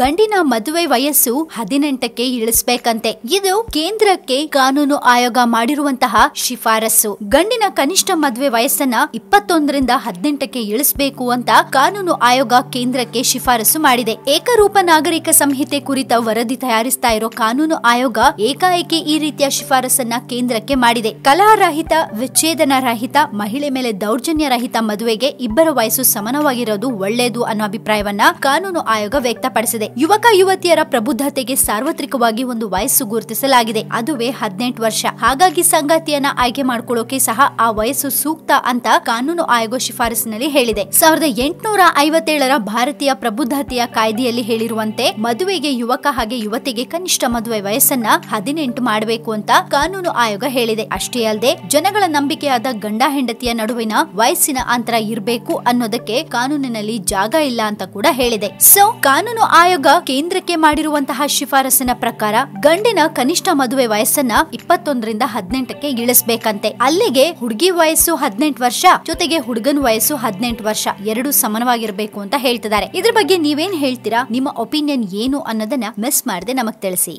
ಗಂಡಿನ ಮದುವೆ ವಯಸ್ಸು ಹದಿನೆಂಟಕ್ಕೆ ಇಳಿಸ್ಬೇಕಂತೆ ಇದು ಕೇಂದ್ರಕ್ಕೆ ಕಾನೂನು ಆಯೋಗ ಮಾಡಿರುವಂತಹ ಶಿಫಾರಸು ಗಂಡಿನ ಕನಿಷ್ಠ ಮದುವೆ ವಯಸ್ಸನ್ನ ಇಪ್ಪತ್ತೊಂದರಿಂದ ಹದಿನೆಂಟಕ್ಕೆ ಇಳಿಸಬೇಕು ಅಂತ ಕಾನೂನು ಆಯೋಗ ಕೇಂದ್ರಕ್ಕೆ ಶಿಫಾರಸು ಮಾಡಿದೆ ಏಕರೂಪ ನಾಗರಿಕ ಸಂಹಿತೆ ಕುರಿತ ವರದಿ ತಯಾರಿಸ್ತಾ ಇರೋ ಕಾನೂನು ಆಯೋಗ ಏಕಾಏಕಿ ಈ ರೀತಿಯ ಶಿಫಾರಸನ್ನ ಕೇಂದ್ರಕ್ಕೆ ಮಾಡಿದೆ ಕಲಾರಹಿತ ವಿಚ್ಛೇದನ ರಹಿತ ಮಹಿಳೆ ಮೇಲೆ ದೌರ್ಜನ್ಯ ರಹಿತ ಮದುವೆಗೆ ಇಬ್ಬರ ವಯಸ್ಸು ಸಮನವಾಗಿರೋದು ಒಳ್ಳೆಯದು ಅನ್ನೋ ಅಭಿಪ್ರಾಯವನ್ನ ಕಾನೂನು ಆಯೋಗ ವ್ಯಕ್ತಪಡಿಸಿದೆ ಯುವಕ ಯುವತಿಯರ ಪ್ರಬುದ್ಧತೆಗೆ ಸಾರ್ವತ್ರಿಕವಾಗಿ ಒಂದು ವಯಸ್ಸು ಗುರುತಿಸಲಾಗಿದೆ ಅದುವೇ ಹದಿನೆಂಟು ವರ್ಷ ಹಾಗಾಗಿ ಸಂಗಾತಿಯನ್ನ ಆಯ್ಕೆ ಮಾಡಿಕೊಳ್ಳೋಕೆ ಸಹ ಆ ವಯಸ್ಸು ಸೂಕ್ತ ಅಂತ ಕಾನೂನು ಆಯೋಗ ಶಿಫಾರಸಿನಲ್ಲಿ ಹೇಳಿದೆ ಸಾವಿರದ ಎಂಟುನೂರ ಐವತ್ತೇಳರ ಭಾರತೀಯ ಪ್ರಬುದ್ಧತೆಯ ಕಾಯ್ದೆಯಲ್ಲಿ ಹೇಳಿರುವಂತೆ ಮದುವೆಗೆ ಯುವಕ ಹಾಗೆ ಯುವತಿಗೆ ಕನಿಷ್ಠ ಮದುವೆ ವಯಸ್ಸನ್ನ ಹದಿನೆಂಟು ಮಾಡಬೇಕು ಅಂತ ಕಾನೂನು ಆಯೋಗ ಹೇಳಿದೆ ಅಷ್ಟೇ ಅಲ್ಲದೆ ಜನಗಳ ನಂಬಿಕೆಯಾದ ಗಂಡ ಹೆಂಡತಿಯ ನಡುವಿನ ವಯಸ್ಸಿನ ಅಂತರ ಇರಬೇಕು ಅನ್ನೋದಕ್ಕೆ ಕಾನೂನಿನಲ್ಲಿ ಜಾಗ ಇಲ್ಲ ಅಂತ ಕೂಡ ಹೇಳಿದೆ ಸೊ ಕಾನೂನು ಆಯೋಗ ಕೇಂದ್ರಕ್ಕೆ ಮಾಡಿರುವಂತಹ ಶಿಫಾರಸಿನ ಪ್ರಕಾರ ಗಂಡಿನ ಕನಿಷ್ಠ ಮದುವೆ ವಯಸ್ಸನ್ನ ಇಪ್ಪತ್ತೊಂದರಿಂದ ಹದಿನೆಂಟಕ್ಕೆ ಇಳಿಸಬೇಕಂತೆ ಅಲ್ಲಿಗೆ ಹುಡುಗಿ ವಯಸ್ಸು ಹದಿನೆಂಟು ವರ್ಷ ಜೊತೆಗೆ ಹುಡುಗನ ವಯಸ್ಸು ಹದಿನೆಂಟು ವರ್ಷ ಎರಡು ಸಮನವಾಗಿರ್ಬೇಕು ಅಂತ ಹೇಳ್ತಿದ್ದಾರೆ ಇದ್ರ ಬಗ್ಗೆ ನೀವೇನ್ ಹೇಳ್ತೀರಾ ನಿಮ್ಮ ಒಪಿನಿಯನ್ ಏನು ಅನ್ನೋದನ್ನ ಮಿಸ್ ಮಾಡದೆ ನಮಗ್ ತಿಳಿಸಿ